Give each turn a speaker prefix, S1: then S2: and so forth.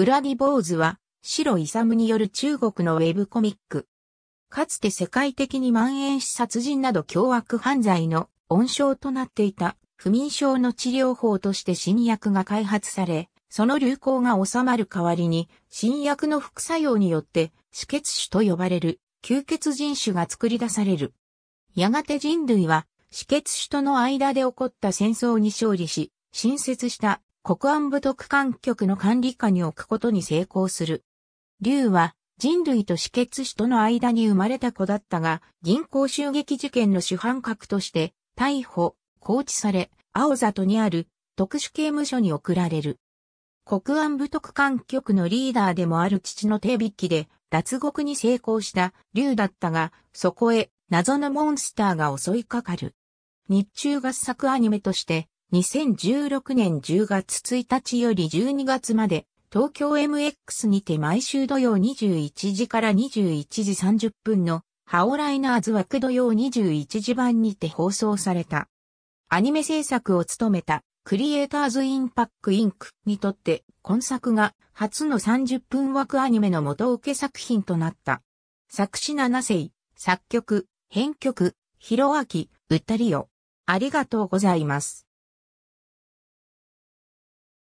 S1: ブラディ坊主は、白サムによる中国のウェブコミック。かつて世界的に蔓延し殺人など凶悪犯罪の温床となっていた不眠症の治療法として新薬が開発され、その流行が収まる代わりに、新薬の副作用によって止血種と呼ばれる吸血人種が作り出される。やがて人類は止血種との間で起こった戦争に勝利し、新設した国安部特管局の管理下に置くことに成功する。竜は人類と止血死との間に生まれた子だったが、銀行襲撃事件の主犯格として逮捕、拘置され、青里にある特殊刑務所に送られる。国安部特管局のリーダーでもある父の手引きで脱獄に成功した竜だったが、そこへ謎のモンスターが襲いかかる。日中合作アニメとして2016年10月1日より12月まで、東京 MX にて毎週土曜21時から21時30分の、ハオライナーズ枠土曜21時版にて放送された。アニメ制作を務めた、クリエイターズインパックインクにとって、今作が初の30分枠アニメの元受け作品となった。作詞七世、作曲、編曲、広明、歌うったりよ。ありがとうございます。